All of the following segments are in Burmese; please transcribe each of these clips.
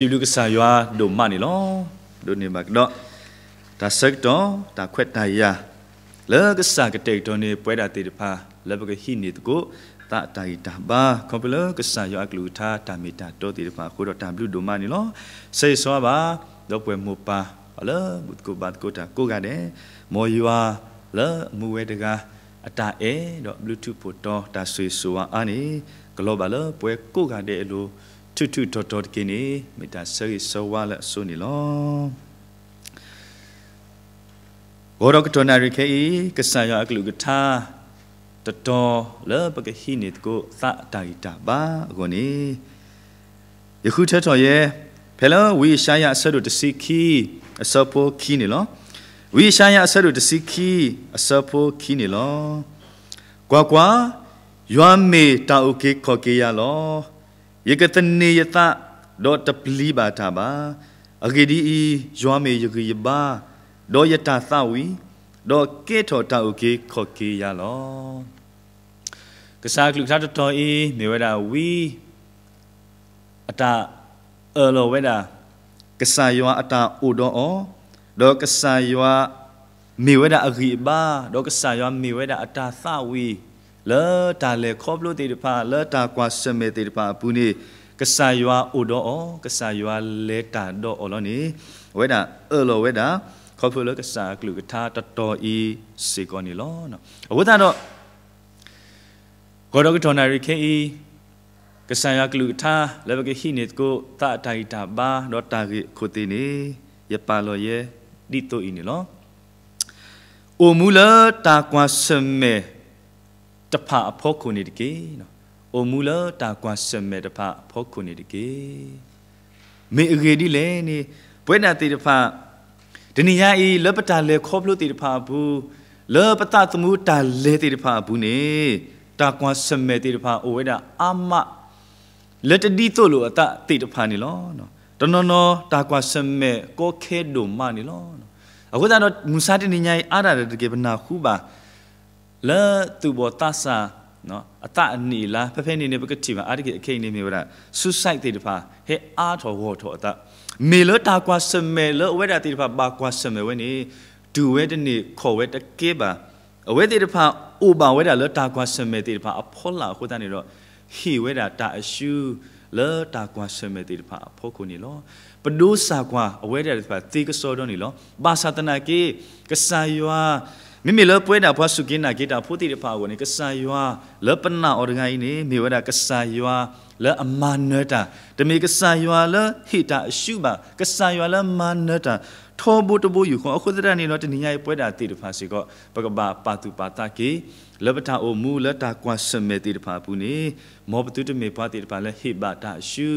ဒီလူကစားရွာတို့မနီလောတို့နေမှာတော့ဒါဆက်တော့ဒါခွက်တရလေကစားကတိတ်တော်နေပွဲတာတေတဖာလေဘကဟိနေတကိုတာတိုင်တာဘာကွန်ပလကစားရွာကလူထားတာမီတာတော်တေတဖာကိုတော့တာဘလူတို့မနီလောစေစောပါတော့ပွဲမူပါအလဘုတ်ကိုဘတ်ကိုတာကိုကတဲ့မော်ယွာလေမူဝဲတကားအတာအဲတော့ bluetooth ပေါ်တော့တာဆွေဆိုဝါအာနေ global ပွဲကိုကတဲ့အလို့ထုထုတော်တော်ကိနေမေတ္တာဆရိဆောဝါလဆုနေလောဂောရကတနာရခေဤကဆာယအကလုကထာတတော်လပကဟိနေတကိုသတာဂိတာပါအကုန်နေယခုထက်တော်ရဲ့ဖဲလဝီရှာယဆတ်တို့တစီခီအစပိုခီနေလောဝီရှာယဆတ်တို့တစီခီအစပိုခီနေလောကွာကွာယွမ်းမေတာအိုကေခေါ်ကေရလောယေကတနေယတဒေါ်တပလီဘာတာဘာအဂဒီဤယွာမေယဂီဘာဒေါ်ယတာသဝီဒေါ်ကေထောတာဥကေခော်ကေရလောကစားကလူစားတော်ဤမေဝဒဝီအတာအလောဝဒကစားယွာအတာဥဒေါ်အောဒေါ်ကစားယွာမေဝဒအဂီဘာဒေါ်ကစားယွာမေဝဒအတာသဝီလောတာလေခေါပလိုတေတဖာလောတာကွာစမေတေတဖာပူနေကဆာယွာအိုတော့ဩကဆာယွာလဲတာတော့ဩလောနေဝဲတာအော်လောဝဲတာခေါပလိုကဆာကလူကထာတတော်ဤစေကောနေလောနော်အဝဲတာတော့ဂေါ်ဒကထော်နာရီခေဤကဆာယကလူထာလေဘကဟိနေကိုတာတိုင်တာဘာတော့တာရီခိုတေနေယပါလောယေဒီတိုဤနေလောအိုမူလာတာကွာစမေတဖအဖို့ခုနေတကေနော်အိုမူလာတာကွာဆမဲတဖအဖို့ခုနေတကေမေအဂေဒီလဲနေဘွဲ့နာတေတဖဒနိယာဤလပတာလဲခေါပလို့တေတဖဘူးလပတာသမူတာလဲတေတဖဘူးနေတာကွာဆမဲတေတဖအိုဝဲတာအာမလက်တတိတို့လိုအတတေတဖနေလောနော်တနနောတာကွာဆမဲကိုခဲဒုမနေလောအခုကတော့မူစာတနိညာဤအာရတကေဘနာခုပါလာသူဘောတဆာနော်အတအနီလာဖဖဲနေနေပကတိမှာအာတကိအခိနေမြေဗလားဆူဆိုက်တေတဖာဟဲအာထော်ဝော်ထော်အတမေလတာကွာစမဲလဝဲတာတေတဖာပါကွာစမဲဝဲနေဒူဝဲတနေခေါ်ဝဲတကေပါအဝဲတေတဖာအိုပါဝဲတာလတာကွာစမဲတေတဖာအဖောလာဟိုတန်နေတော့ဟီဝဲတာ တာအရှူလတာကွာစမဲတေတဖာအဖောခုနေလောပဒိုးစာကွာအဝဲတာတေတဖာတေကစောတော့နေလောပါစာတနာကေကဆာယွာမိမိလပွဲတာဘွားစုကင်းနာဂေတာဖိုးတိတဖာကိုနေကဆာယွာလပနာအော်ဒဂိုင်းနေမေဝဒကဆာယွာလအမနတာတမေကဆာယွာလဟိတာအရှုပါကဆာယွာလမနတာထောဘုတဘယူခွန်အခုသရနေတော့တနည်းရဲ့ပွဲတာတိတဖာစီကောပကပပါတူပါတာကေလပတာအိုမူလတာကွာစမေတိတဖာပူနေမောပတုတမေဘွားတိတဖာလဟိပါတာအရှု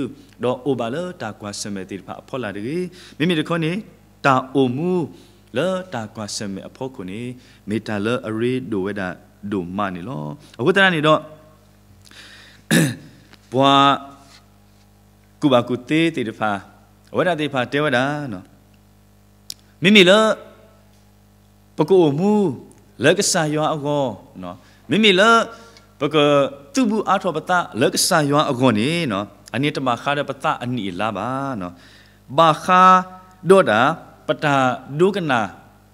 တော့အိုပါလတာကွာစမေတိတဖာအဖော်လာတကေမိမိတခေါနေတာအိုမူလောတာကွာဆမ်အဖို့ခုနေမေတာလအရေဒိုဝဒဒိုမနီလောအခုတရနေတော့ဘွာကုဘကုတေတေတဖာဝဒတေဖာတေဝဒနော်မိမိလပကုအမှုလက်ကဆာယောအကောနော်မိမိလပကသူဘူးအာထောပတလက်ကဆာယောအကောနေနော်အနိတမခါရပတအနိလာပါနော်ဘာခါဒေါ်တာပတာဒုကနာ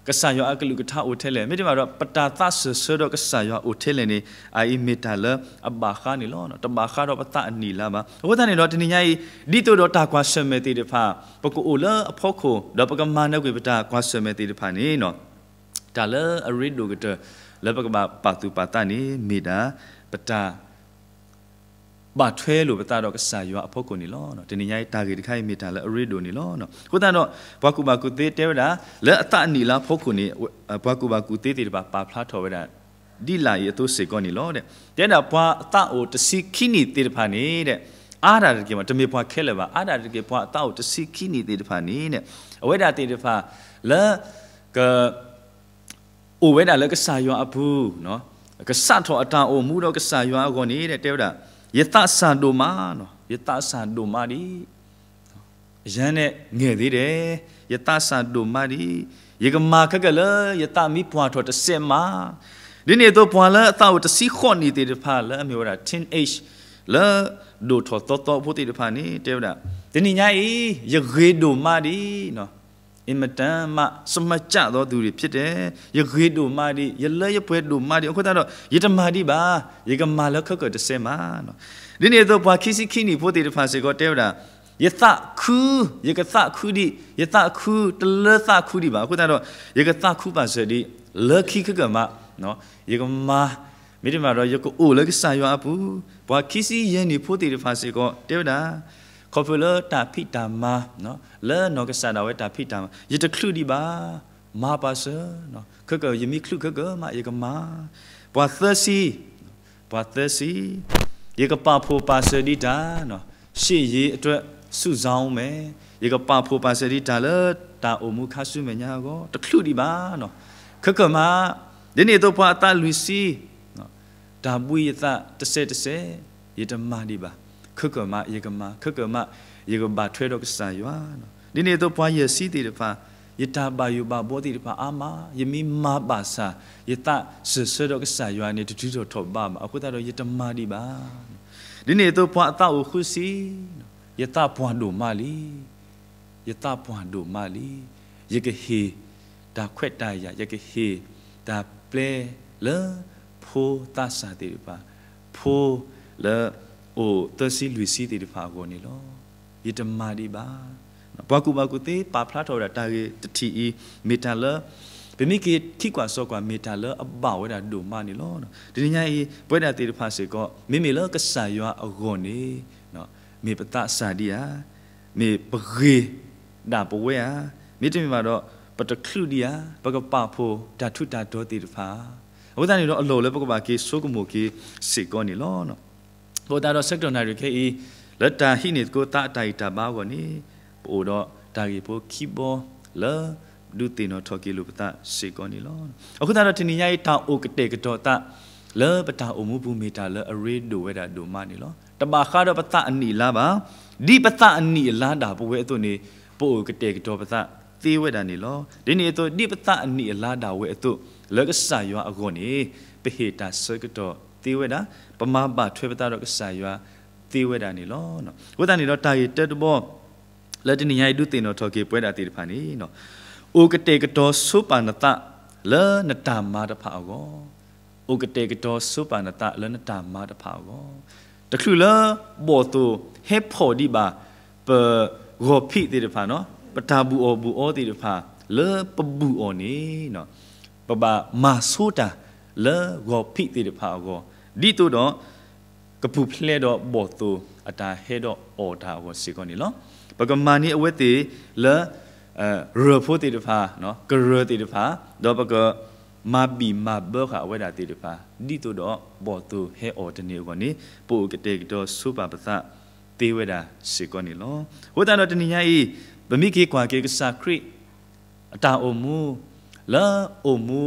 ကဆာယောအကလူကထာအိုထဲလေမိဒီမှာတော့ပတာသဆဆတော့ကဆာယောအိုထဲလေနေအိုင်မီတာလအဘာခါနီလောနော်တဘာခါတော့ပတာအနီလာမှာဝဒနေတော့တနင်္ဂနွေဒီတိုတော့တာကွာဆွမဲတီတဖာပကူအိုလအဖို့ခိုတော့ပကမာနကွေပတာကွာဆွမဲတီတဖာနေနော်တာလအရစ်ဒိုကတလပကဘာပါတူပါတာနေမိတာပတာပါထွဲလို့ပတာတော့ကဆာယောအဖို့ကိုနီလောနော်တနေညာတာဂေတခိုင်မီတာလဲအရိဒိုနီလောနော်ကိုတန်တော့ဘွားကူပါကူသေးတဲဝဒါလဲအတနီလာဖို့ကိုနီဘွားကူပါကူသေးသေးတပါပါဖလားထော်ဝဒါဒီလာရတော့စေကောနီလောတဲ့တဲ့တာဘွားအတအိုတစီခိနီသေးတဖာနေတဲ့အာရာတကေမတမေဘွားခဲလဲပါအာရာတကေဘွားအတအိုတစီခိနီသေးတဖာနေတဲ့အဝဲတာသေးတဖာလဲကအိုဝဲတာလဲကဆာယောအဘူးနော်ကဆတ်တော်အတအိုမူတော့ကဆာယောအကောနေတဲ့တဲဝဒါယတဆန်တို့မာနော်ယတဆန်တို့မာဒီအရန်နဲ့ငယ်သေးတယ်ယတဆန်တို့မာဒီယေကမာခက်ကလယတမီပွားထော်တဆက်မာဒီနေ့တော့ပွာလာအတောက်တစီခွန်နေတဲ့တဖာလဲမျိုးတာ 10h လဲဒိုထော်တော်တော်ဖို့တဲ့တဖာနေတဲ့ဗျာဒီနေ့ညာဤယေဂေဒိုမာဒီနော်အင်မတန်မှစမကြသောသူတွေဖြစ်တယ်ယဂေတုမာဒီယလဲယပွဲတုမာဒီအခုတော့ယတမာဒီပါယကမာလခကတဆေမာနော်ဒီနေ့တော့ဘာခိစီခိနီဖို့တေတဖာစေကောတဲဝတာယသခုယကသခုဒီယသခုတလသခုဒီပါအခုတော့ယကသခုပါဆိုဒီလခိခကမနော်ယကမာမိဒီမာတော့ယကအိုလကစာယောအပူဘာခိစီယန်နီဖို့တေတဖာစေကောတဲဝတာကော်ပူလာတာဖိတာမာနော်လဲနောကဆာဒဝဲတာဖိတာမာယတခလူဒီပါမာပါဆာနော်ခကယမီခလူခကမာယကမာဘွာသစီဘွာသစီယကပါဖိုပါဆဒီတာနော်ရှေ့ရေးအတွက်စုဆောင်မယ်ယကပါဖိုပါဆဒီတာလဲတာအိုမူခါဆုမညာကောတခလူဒီပါနော် ခကမာဒီနေ့တော့ဘွာအတလူစီနော်ဒါပွေယတတဆဲတဆဲယတမာဒီပါခကမယေကမခကမယေကဘာထွေတော့စံရွာနော်ဒီနေ့တော့ပွားရစီတီတဖာယတဘာယဘဘောတိတဖာအာမယမိမပါစာယတဆဆတော့စံရွာနေတတိတော်ထောပါမအခုတော့ယတမဒီပါဒီနေ့တော့ပွားအတကိုခုစီယတပွားတို့မလီယတပွားတို့မလီယေကဟေဒါခွက်တရယေကဟေဒါပလေလဖိုတာစာတိပါဖိုလโอ้ตะซีลุยซีติดิฟาโกนี่ลอยตมาดิบาဘွားကူဘွားကူသေးပါဖလာထော်တာတာကေတတီအီမီတာလဘမိကေခိကွာစောကွာမီတာလအဘဝဲတာဒုမနီလောဒီညအေးဘွဲတာတေတဖာစေကောမိမေလကဆာယွာအဂွန်နေနော်မေပတစာဒီယာမေပဂေဒါပဝဲယာမိတမီမှာတော့ပတခုဒီယာပကပဖိုဓာထုတာဒောတေတဖာဝဒန်နေတော့အလောလဲပကပကေဆုကမိုကေစေကောနေလောနော်ပေါ်တာတော့စက်တော်နိုင်ရခဲဤလတ်တာဟိနေကိုတာတိုက်တာပါကောနိပို့တော့ဒါကြီးပို့ခီဘောလဒုတင်တော်ထော်ကီလူပတာစေကောနိလောအခုတာတော့တင်ညာရေးတာအိုကတဲ့ကတော်တာလပတာအမှုဘူးမေတာလအရေဒိုဝဲတာဒိုမနိလောတပါခါတော့ပတာအနီလာပါဒီပတာအနီလာတာပို့ဝဲအသွနေပို့ကတဲ့ကတော်ပတာသေးဝဲတာနေလောဒီနေတော့ဒီပတာအနီလာတာဝဲအသွလကဆာယောအကောနိပဟေတာစကတော်တေဝေဒာပမပထွေပတာတော့ကဆာယွာတေဝေဒာနေလောနော်ဝေဒာနေတော့တာရီတက်တဘောလက်တနီယိုင်ဒုတင်တော့ထော်ကေပွဲတာတေတဖာနေနော်ဩကတေကတော်ဆုပါနတလနတမာတဖာကောဩကတေကတော်ဆုပါနတလနတမာတဖာကောတခုလဘောတူဟေဖို့ဒီပါပဂောဖိတေတဖာနော်ပတာဘူးအောဘူးအောတေတဖာလပဘူးအောနေနော်ပပမာဆိုတာလဂောဖိတေတဖာကောဒီတူတော့ကပူဖလဲတော့ဘောတူအတာဟဲတော့အော်တာဝစီကောနီလောပကမာနီအဝဲတီလရဖို့တီတဖာနော်ကရတီတဖာတော့ပကမဘီမဘခဝဲတာတီတဖာဒီတူတော့ဘောတူဟဲအော်တနေကောနီပိုကတဲ့တော့စူပါပသတေဝဲတာစီကောနီလောဟိုတန်တော့တနိညာဤဗမိကေကွာကေကစာခရစ်အတာအုံမူလာအုံမူ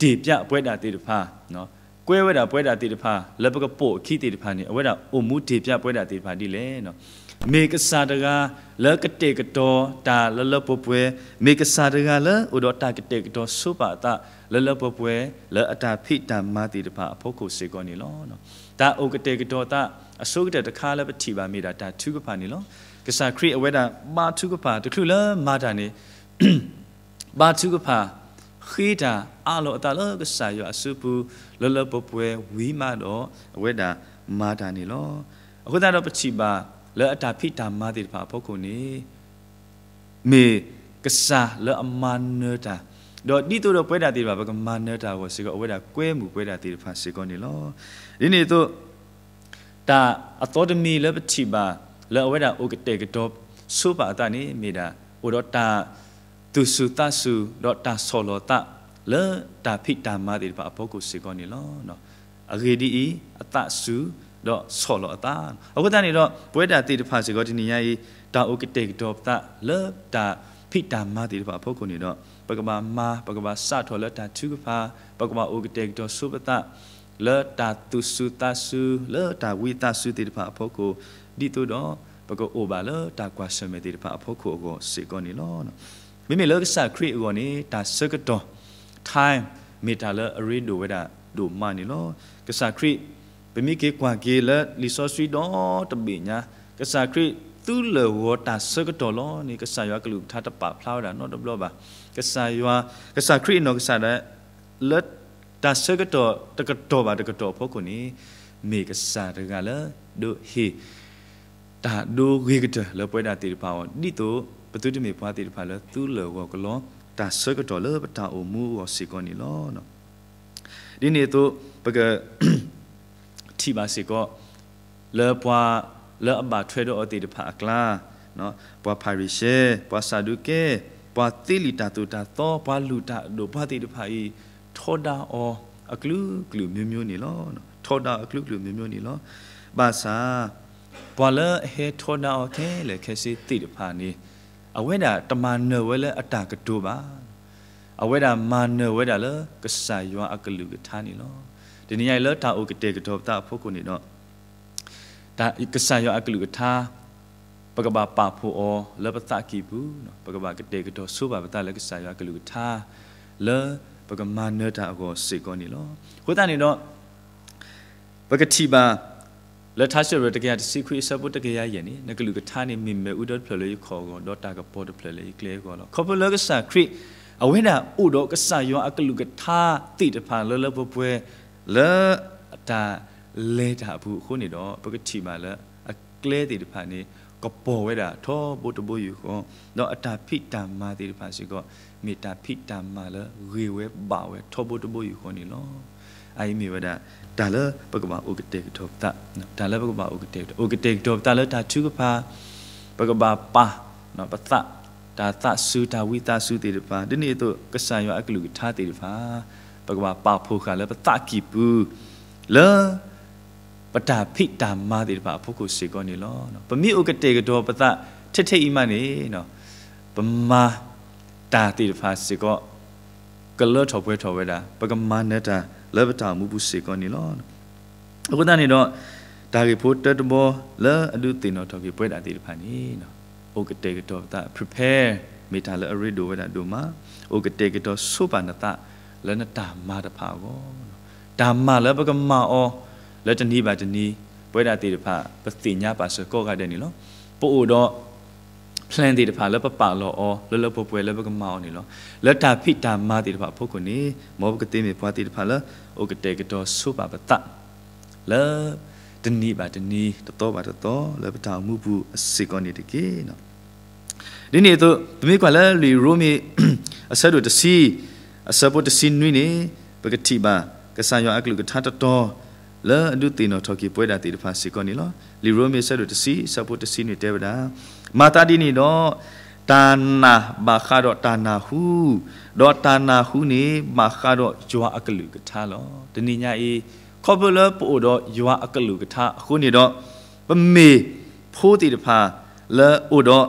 တေပြအပွဲတာတေတဖာနော်ကွဲဝဲတာပွဲတာတေတဖာလက်ပကပို့ခိတေတဖာနေအဝဲတာအိုမူဒေပြပွဲတာတေတဖာဒီလေနော်မေကစာတကလကတေကတော်တာလလပပွဲမေကစာတကလဥဒတာကတေကတော်စုပါတာလလပပွဲလအတာဖိတမတိတဖာအဖို့ကိုစေကောနေလောနော်တာဩကတေကတော်တာအစိုးကတတခါလပတိပါမေတာတာသူကဖာနေလောကစာခရိအဝဲတာမာသူကဖာတခုလမာတာနေမာသူကဖာခိတာအာလောအတလကဆာယောအစုပူလလပပွဲဝီမတော့အဝဲတာမာတာနေလောအခုတော့ပချီပါလောအတာဖိတာမာတိတဖာဖို့ကုန်နေမေကဆာလောအမန်နတာတော့ဒီတို့တော့ပွဲတာတိပါဘကမန်နတာကိုစေကောအဝဲတာကွဲမှုပွဲတာတိတဖာစေကောနေလောဒီနေ့တော့တာအတော်တမီလောပချီပါလောအဝဲတာဥကတေကတော့စုပါတာနေမေတာဩတော့တာသူစုတဆုတော့တာဆောလောတလေတာဖိတာမတိပါအဖို့ကိုစေကောနေလောနော်အဂေဒီဤအတဆုတော့ဆောလောအတာအခုတန်နေတော့ဘွဲတာတိတဖာစေကောဒီနေရဤတာဥကတေကတော့တလေတာဖိတာမတိပါအဖို့ကိုနေတော့ပကမာမာပကမာစထောလတာသူကဖာပကမာဥကတေကတော့စုပတလေတာသူစုတဆုလေတာဝိတဆုတိတဖာအဖို့ကိုဒီတို့တော့ပကောအိုပါလေတာကွာဆမေတိတဖာအဖို့ကိုစေကောနေလောနော်မိမိလောကစာခရစ်ဦးနေတာစကတော့ time မေတာလအရီဒိုဝဒါဒိုမနီလောကစာခရစ်ပမိကေကွာကေလလီဆိုစီတော့တပိညာကစာခရစ်သူလောဝတာစကတော့လောနေကစာရွာကလူထားတပဖလာတာနော်တဘလောပါကစာရွာကစာခရစ်နော်ကစာတဲ့လက်တာစကတော့တကတော့ပါတကတော့ဖို့ကိုနေမေကစာတကလည်းဒိုဟေတာဒိုဂေကတလပွဲတာတေပါဝဒီတော့ပသူတမီပွားတိတဖာလသူလောကလောတာဆကတော်လပတာအမှုဝစီကောနီလောနော်ဒီနေ့တော့ပကတီပါစီကောလောပွားလောအဘာထွေတော်အတိတဖာကလာနော်ပွားပါရီရှေပွားဆာဒုကေပွားတိလီတာတူတာသောပွားလူတာတို့ပွားတိတဖာဤထောတာအောအကလူကလူမျိုးမျိုးနေလောနော်ထောတာအကလူကလူမျိုးမျိုးနေလောဘာသာဘွာလဟေထောတာအောခဲလေခဲစီတိတဖာနေအဝဲတာတမန်နဝဲလဲအတာကတိုပါအဝဲတာမာနဝဲတာလဲကဆာယွာအကလူကထာနီလောဒီနေ့ရလဲတာအိုကတေကတော်တာဖို့ကိုနေတော့ဒါကဆာယွာအကလူကထာပကဘာပါဖို့အောလပသကိဘူးနော်ပကဘာကတေကတော်ဆိုပါပတလဲကဆာယွာကလူကထာလဲပကမာနတာအောစေကောနီလောဟိုတာနေတော့ပကတိပါလက်ထားရှိရတကယ်တစီခွေဆပ်ပုတ်တကယ်ရရင်နကလူကထာနေမိမဲဥဒတ်ဖလေခေါ်ကောဒေါ်တာကပေါ်တဖလေကလေကောလောခေါ်ပလကဆာခရစ်အဝိနာဥဒေါကဆာယောအကလူကထာတိတဖန်လလပပွဲလအတာလေတာဘူးခုနေတော့ပကတိမာလအကလေတိတဖန်နေကပေါ်ဝဲတာထောဘုတ်တဘူယူကောတော့အတာဖိတံမာတိတဖန်စီကောမေတာဖိတံမာလရေဝဲပါဝဲထောဘုတ်တဘူယူခေါ်နေလောအိုင်မီဝဒဒါလပကမာဥကတေဒေါတာဒါလပကမာဥကတေဥကတေဒေါတာလဒါသူကပါပကဘာပါနော်ပသဒါသစုဒါဝိသစုတေတပါဒီနေ့တော့ကဆံရအကလူကထားတေတပါပကဘာပါဖို့ခါလပသကိပူလပတာဖိတာမာတေတပါဖို့ကိုစေကောနေလောနော်ပမိဥကတေကဒေါပသထထိတ်အိမနေနော်ပမာတာတေတပါစေကောကလောထောပွဲထောဝဲတာပကမနတာလဘတာမူပုစေကောနီလောအခုတန်နေတော့ဒါကေဖို့တတ်ဘောလာအလူတင်တော့တော့ကေပွဲတာတိတဖန်နီနော်โอกเตกตอตะ prepare မေတာလအရိဒိုဝဒဒုမာโอกเตกตอဆုပါနတလနတာမာတဖာကောဓမ္မလဘကမအောလတနီပါတနီပွဲတာတိတဖပတိညာပါစကောကတဲ့နီလောပို့အိုတော့ plan တွေတဖာလပပလောအောလလပပွဲလပကမောင်းနေလောလတာဖိတာမာတွေတဖာဖုတ်ကိုနေမောဘကတိမေဘွားတွေတဖာလဩကတေကတော်ဆုပါပတလတနီပါတနီတတော်ပါတတော်လပတာမှုဘူးအစေကောနေတကေနော်ဒီနေ့တော့ဒီမိကွာလလီရိုမီအဆတ်တို့တစီအဆပ်တို့တစီနွိနေပကတိပါကဆာယောအကလုကထတတော်လအဒုတိနောထော်ကီပွဲတာတိတဖာစေကောနေလောလီရိုမီဆတ်တို့တစီဆပ်တို့တစီနေတဲပတာမာတာဒီနေတော့တာနာဘာခါတော့တာနာဟုတော့တာနာဟုနေမာခါတော့ဂျွာအကလူကထာလောတနိညာအေခေါ်ပလပို့တော့ဂျွာအကလူကထာအခုနေတော့ပမေဖိုးတီတဖာလဲအိုတော့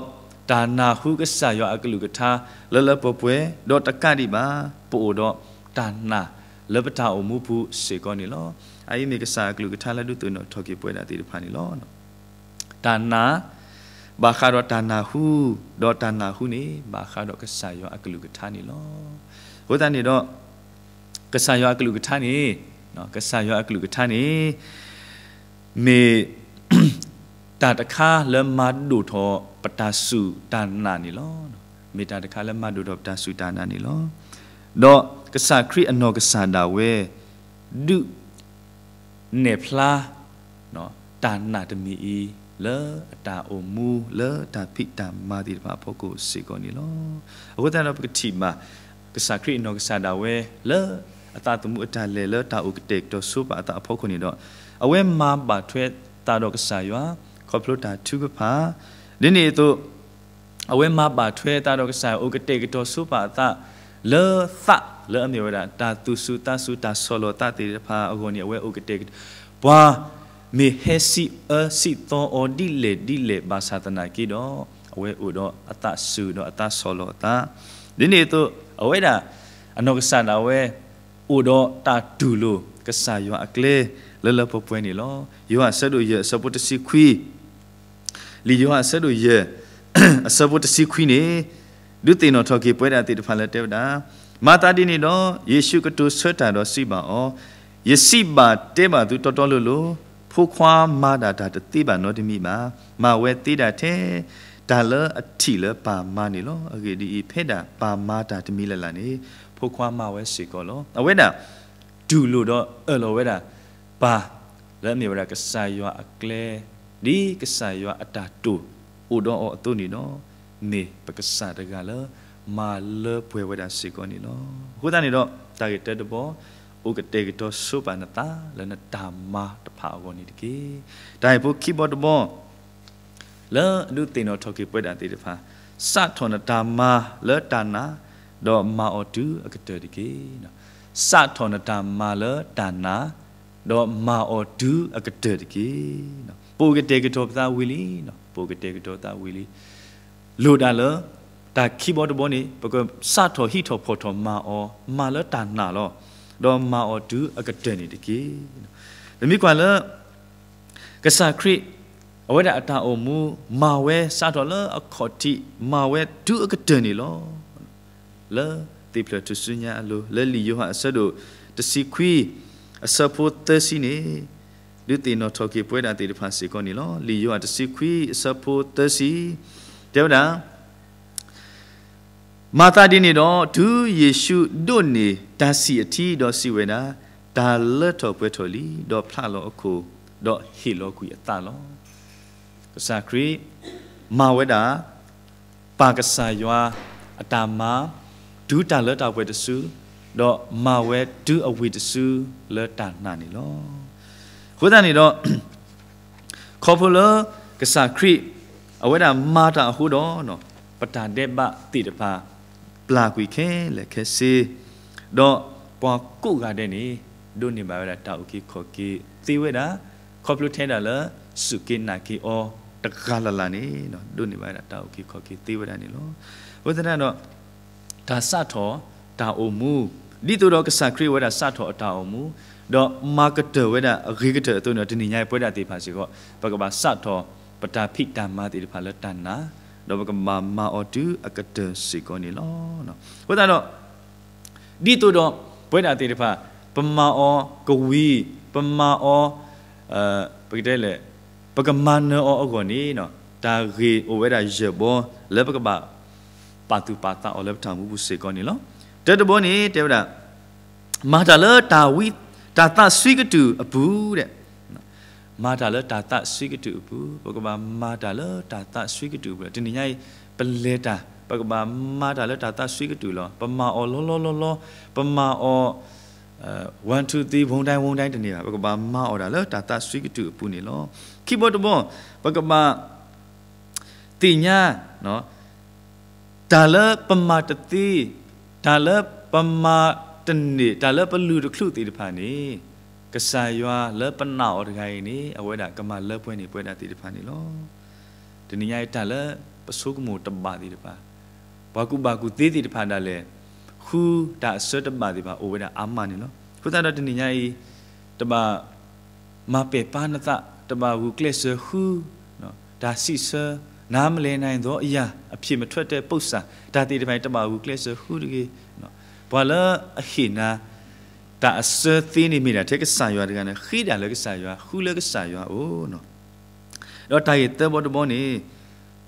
တာနာဟုကဆာရောအကလူကထာလဲလဲပပွဲတော့တကတိပါပို့တော့တာနာလဘတာအမှုဘူးစေကောနေလောအိမေကဆာကလူကထာလဲတို့သူနော်ထော်ကေပွဲတာတီတဖာနေလောတာနာဘာခါတော့တာနာဟုတော့တာနာဟုနေဘာခါတော့ကဆာယောအကလူကထာနေလောဟိုတန်နေတော့ကဆာယောအကလူကထာနေနော်ကဆာယောအကလူကထာနေမေတာတခါလမတ်ဒုထောပတဆုတာနာနေလောမေတာတခါလမတ်ဒုထောပတဆုတာနာနေလောတော့ကဆာခရိအနောကဆာတာဝဲဒုနေဖလားနော်တာနာတမီဤလေတာအိုမူလေတာဖိတာမာဒီပါဖို့ကိုစေကောနီလောအခုတန်တော့ပကတိမာကစားခရိနောကစားတာဝဲလေအတာတမှုအတာလေလေတာဥကတက်တော့ဆူပါတာဖို့ကိုနီတော့အဝဲမာပါထွဲတာတော့ကစားရွာခေါပလိုတာသူကပါဒီနေ့တို့အဝဲမာပါထွဲတာတော့ကစားဥကတက်တော့ဆူပါတာလေသလေအမျိုးရတာတာသူစုတာစုတာဆောလတာတေဖာအကုန်နီအဝဲဥကတက်ဘွာမေဟေစီအစီတောအဒီလေဒီလေဘာသာတနာကီတော့အဝဲဥတော့အတဆူတော့အတဆောလောတာဒီနေ့တော့အဝဲတာအနောကဆန်အဝဲဥတော့တာဒူလိုကဆာယောအကလေလလပပွဲနေလောယောဆတ်တို့ရဲ့ဆပတ်တစီခွီလီယောဆတ်တို့ရဲ့အဆပတ်တစီခွီနေဒုတင်တော်ထော်ကေပွဲတာတေတဖန်လက်တက်တာမာတာဒီနေတော့ယေရှုကတုဆွတ်တာတော့စီပါအောယေစီပါတဲပါသူတော်တော်လို့လို့ဖိုးခွာမာတာဒါတသိပါနော်တမိမာမဝဲသေးတာထဲဒါလအထီလပါမနေလောအကေဒီဖဲတာပါမတာတမိလလနေဖိုးခွာမဝဲစေကောလောအဝဲတာဒူလို့တော့အဲ့လိုဝဲတာပါလက်မြေဝရကဆာယောအကလေဒီကဆာယောအတာတူအိုတော့အတုနေနော်နေပက္ကဆာတကလည်းမာလပွေဝဒစီကောနီနော်ခုတန်နေတော့တာဂက်တက်တဘောဥကတေကတောဆုပနတာလနတာမတဖာဝနိတကေတိုင်ဖို့ကီဘတ်ဘောလဲဒုတင်တော်ထော်ကေပွက်တာတေတဖာစထောနတာမလဲတာနာတော့မာအတူအကတေတကေနော်စထောနတာမလဲတာနာတော့မာအတူအကတေတကေနော်ပိုကတေကတောပသာဝီလီနော်ပိုကတေကတောတာဝီလီလိုတာလဲဒါကီဘတ်ဘောနိပကစထောဟီထောဖောထောမာအောမာလဲတာနာလောတော်မာအော်တူအကတဲ့နေတကေလမိကွာလကဆာခရစ်အဝဒအတာအမူမာဝဲစတော်လအခေါ်တိမာဝဲဒူအကတဲ့နေလောလေတိပလတုစညာလိုလေလီယိုဟာဆဒိုတစီခွီအဆပိုတစီနေလူတီနော်ထော်ကေပွဲတာတေတဖန်စီကောနေလောလီယိုဟာတစီခွီအဆပိုတစီတဲ့ဗလားမာသဒီနေတော့ဒူးယေရှုတို့နေဒါစီအထီတော့စီဝေနာဒါလက်တော့ပွဲတော်လီတော့ဖလာလောအခုတော့ဟီလောကူရတာလောကစားခရီမာဝေတာပါကစားယွာအတာမာဒူးတာလက်တော့ပွဲတဆူတော့မာဝဲဒူးအဝေတဆူလက်တာနာနေလောခုတန်နေတော့ခေါ်ဖလောကစားခရီအဝေတာမာတာဟုတော့နော်ပတန်တဲ့ပတိတပါပလာကွီခဲလက်ခဲစီတော့ပေါ်ကုကတဲ့နေဒုန်နေပါရတာโอเคခေါ်ကီသေဝဲတာခေါ်ပလူထဲတာလစုကေနာကီအော တကလလာနေနော်ဒုန်နေပါရတာโอเคခေါ်ကီသေဝဲတာနေလို့ဝဒနာတော့ဒါစထောဒါအိုမူဒီတူတော့ကစခရီဝဲတာစထောအတာအိုမူတော့ marketer ဝဲတာ aggregator အသွင်းတော့ဒီနေညပွဲတာတေဖာစီကောပကပါစထောပတာဖိတ္တမတိတဖာလတ္တနာတော့ကမာမာအော်တူအကတစီကောနီလောနော်ဟိုတတော့ဒီတို့တော့ဘွဲ့တာတေတဖာပမာအောကဝီပမာအောအဲပကတဲ့လေပကမန်အောအကောနီနော်ဒါဂေအိုဝဲတာရဘောလက်ပကပါပါတူပါတာအော်လက်ထံမှုစေကောနီလောတတဘောနီတေဗဒမာတာလတာဝီတာသဆွီကတူအဘူးတဲ့မာတာလတာတဆွေကတူပူပကဘာမာတာလတာတဆွေကတူပူတင်ညိုင်ပလေတာပကဘာမာတာလတာတဆွေကတူလောပမာအောလောလောလောလောပမာအော1 2 3ဘုံတိုင်းဘုံတိုင်းတနေတာပကဘာမာအော်တာလတာတဆွေကတူပူနေလောကီဘတ်ဘောပကဘာတင်ညာနော်ဒါလပမာတတိဒါလပမာတနေဒါလပလူတခုတီတဖာနေကဆာယွာလပနာဩတခိုင်နေအဝဲတာကမလပွင့်နေပွဲတာတိတဖန်နေလောဒနိယတလပဆုကမှုတပါတိတပါဘာကုဘာကုသေးတိတဖန်တာလဲခူဒါဆွတ်တပါတိပါဩဝဲတာအာမနေလောခုသတာဒနိယဤတပါမပေပါနတတပါဟုကလစ်ဆဟူနော်ဒါစီဆာနားမလည်နိုင်သောအရာအဖြစ်မထွက်တဲ့ပု္ပ္ပစာဒါတိတပိုင်းတပါဟုကလစ်ဆဟူတကေနော်ဘာလအခိနာတာအစသင်းနေမိတာတက်ကဆာရွာတကနဲ့ခိတာလက်ကဆာရွာခုလက်ကဆာရွာအိုးနော်တော့တာရဲ့တဘောတဘောနေ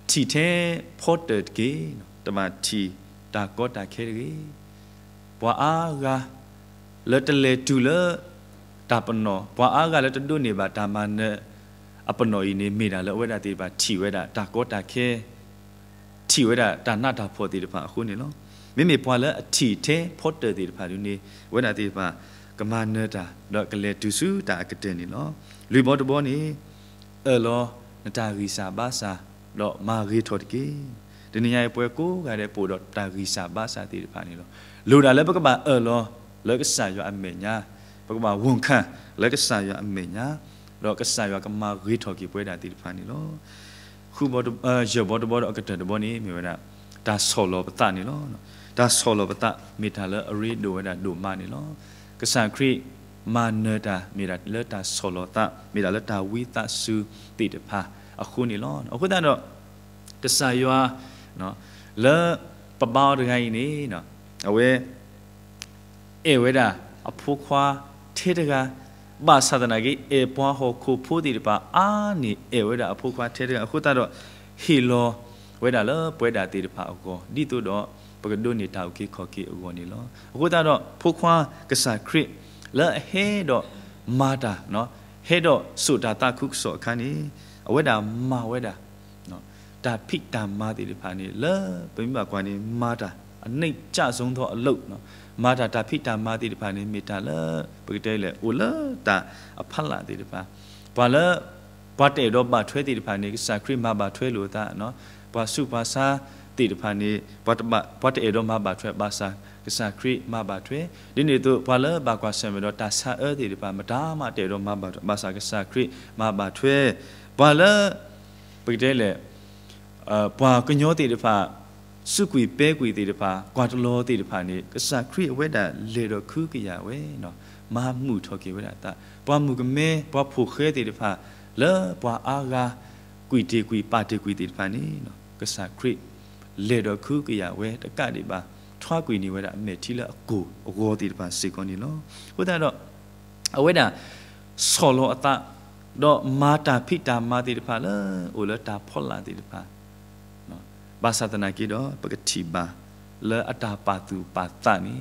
ထီတဲ့ဖော့တက်ကေနော်တမထီတာကောတာခဲတကေဘွာအားကလက်တလေတူလတာပနောဘွာအားကလက်တတုနေပါတာမနဲ့အပနောဤနေမိတာလဲဝဲတာတေပါထီဝဲတာတာကောတာခဲထီဝဲတာတာနာတာဖော်တေတပါအခုနေနော်မိမိပွာလအထီထဲဖော့တဲ့ဒီဖာလူနေဝနာဒီဖာကမနတာတော့ကလေဒူစုတာကတဲ့နေလောလူဘောတဘောနေအလော နတာရီစာဘာစာတော့မာရီထော်တကေဒီနေရာပွဲကိုကလည်းပို့တော့တာရီစာဘာစာတိဖာနေလောလူတာလည်းပကမအလောလက်ကစာရအမေညာပကမဝန်ခံလက်ကစာရအမေညာတော့ကစာရကမာရီထော်ကေပွဲတာတိဖာနေလောခုဘောတဘောရဘောတဘောတော့ကတဲ့ဘောနေမြေဝနာတာဆော်လောပတနေလောနော်ဒါဆောလဘတမီတာလအရီဒိုဝဒါဒိုမာနီလောကဆန်ခရီမာနတာမီတာလတာဆောလတမီတာလတာဝီတဆူတိတဖာအခုနေလောအခုတန်တော့တဆာယွာနော်လပပောင်းတခိုင်းနေနော်အဝဲအေဝဲတာအဖိုးခွာထေတကာဘာသာဒနာကြီးအေပွားဟခုဖိုးတိတပါအာနေအေဝဲတာအဖိုးခွာထေတကာအခုတတော့ဟီလောဝဲတာလပွဲတာတိတပါအကောဒီတို့တော့ပကဒုန်နီတောက်ကိခေါကိအဂေါနီလောအခုတော့ဖိုးခွာကဆာခရစ်လဲဟဲတော့မာတာနော်ဟဲတော့ဆိုတာတာခုဆောခန်းနီအဝဲတာမာဝဲတာနော်ဒါဖိတာမာတိဖာနီလဲပမိမကွာနီမာတာအနှိပ်ကြဆုံးသောအလုတ်နော် မာတာတာဖိတာမာတိဖာနီမေတာလဲပကတဲလဲအိုလဲတာအဖတ်လာတိဖာဘာလဲဘတ်တေတော့ဘာထွဲတိဖာနီကဆာခရစ်မာဘာထွဲလို့တာနော်ဘာစုဘာစာတိတဖာနေဘတ်ဘဘတ်အေဒိုမဘာထွဲဘာစာကစာခရိမဘာထွဲဒီနေတို့ဘာလဘာကွာဆံမတော့တာဆာအဲတိတဖာမဒါမတေတော့မဘာဘာစာကစာခရိမဘာထွဲဘာလပိတဲလေအဘွာကညောတိတဖာစုကွေပဲကွေတိတဖာကွာတလောတိတဖာနေကစာခရိအဝဲတာလေတော့ခုကရဝဲနော်မမှုထော်ကေဝဲတာတဘွာမှုကမဲဘွာဖို့ခဲတိတဖာလေဘွာအားကားကွေတေကွေပါတေကွေတိတဖာနေနော် ကစာခရိလေတော့ခုကရဝဲတကတိပါထွားကွေနေဝဲတာအမေထီလာအကိုအဝေါ်တီတပါစေကွန်နီလောဟုတ်တာတော့အဝဲတာဆော်လောအတတော့မာတာဖိတာမာတိတပါလဲအိုလတာဖောလာတိတပါနော်ဘာသာတနာကြီးတော့ပကတိပါလဲအတာပါသူပါသနီ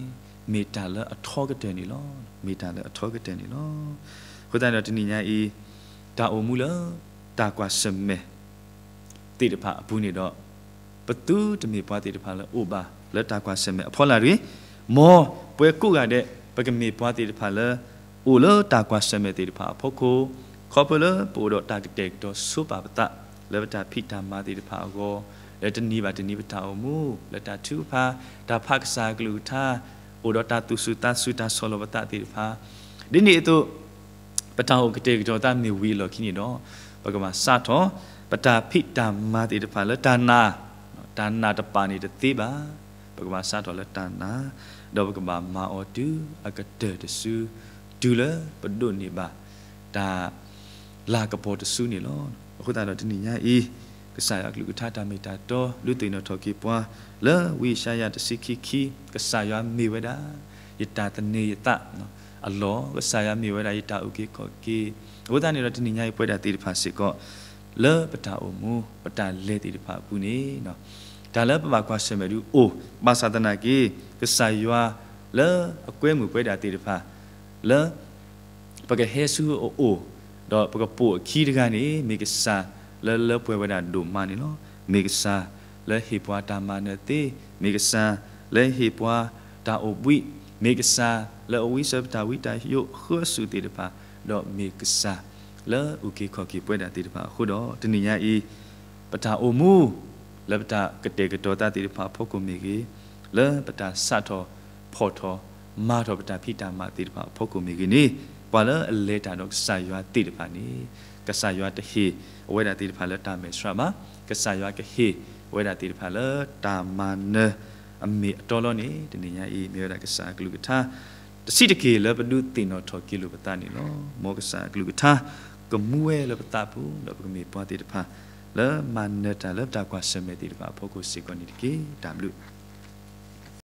မေတ္တာလဲအထောကတဲ့နီလောမေတ္တာလဲအထောကတဲ့နီလောဟုတ်တာတော့ဒီနေ့ညာဤဒါအုံမူလားတာကွာစမဲတိတပါအဘူးနေတော့ပသူတမီပွားတိတဖာလဲအိုပါလက်တာကွာဆင်မဲအဖောလာရီမောပွဲကုကတဲ့ပကမီပွားတိတဖာလဲအိုလတာကွာဆင်မဲတိတဖာဖို့ကိုခေါ်ပလပိုတော့တာတက်တော့ဆူပါပတလက်တာဖိတာမာတိတဖာကိုလက်တနီးပါတနီးပတာအမှုလက်တာသူဖာဒါဖက္ဆာဂလူထာအိုတော့တာသူစုတာစုတာဆောလပတတိတဖာဒီနေ့တော့ပတာဟုတ်ကတိကတော်တာမီဝီလောခင်းနေတော့ဘဂမစတော့ပတာဖိတာမာတိတဖာလက်တာနာတဏတပဏိတသိပါဘဂဝါစတော်လတဏဒောဘဂဝါမာအောတုအကတတစုဒူလပဒုန်နေပါဒါလာကပေါ်တစုနေလောအခုတတော်တဏိညာဤကဆာယကလူကထတာမေတာတော်လူတိနောထောကိပွားလဝိရှာယတစိခိခိကဆာယမေဝဒာယတတနေယတနော်အလောကဆာယမေဝဒာယတဥကိကောကိအခုတနေတော့တဏိညာဤပွဲတာတိတဖာစိကောလပတာအမူပတာလေတိတဖာပုနေနော်ဒါလည်းပမာကွာရှင်မလူအိုပါစာတနာကေကဆာယွာလဲအကွဲမှုပွဲတာတေတဖာလဲပကဟေဆူအိုအိုတော့ပကပိုအခီးတကနေမေကဆာလဲလဲပွဲဝဒဒုမာနီနော်မေကဆာလဲဟေပွားတာမနတေမေကဆာလဲဟေပွားတာအိုပွိမေကဆာလဲအဝိစပ်တာဝိတာယိုခောဆူတေတဖာတော့မေကဆာလဲဥကေခောကေပွဲတာတေတဖာခုတော့တနိညာဤပတာအိုမူလပတကတေကတော်တတိဖာဖုတ်ကုမီကီလပတဆတ်တော်ဖော်တော်မာတော်ပတဖိတာမတိတဖာဖုတ်ကုမီကီနီပါလအလေတာတော့ဆာရွာတိတဖာနီကဆာရွာတဟေအဝေဒတိတဖာလတာမေဆရာမကဆာရွာကဟေဝေဒတိတဖာလတာမနအမေအတော်လုံးနေတနေညာဤမြေရကဆာကလူကထာတစီတကေလဘဒုတင်တော်ထော်ကီလိုပတနီလောမောကဆာကလူကထာကမူဝဲလပတပူလပကမေပွားတိတဖာလမန်နတလပ်တာကွာစမေတိကပုဂ္ဂိုလ်စီကောနိတကေတမ်လူ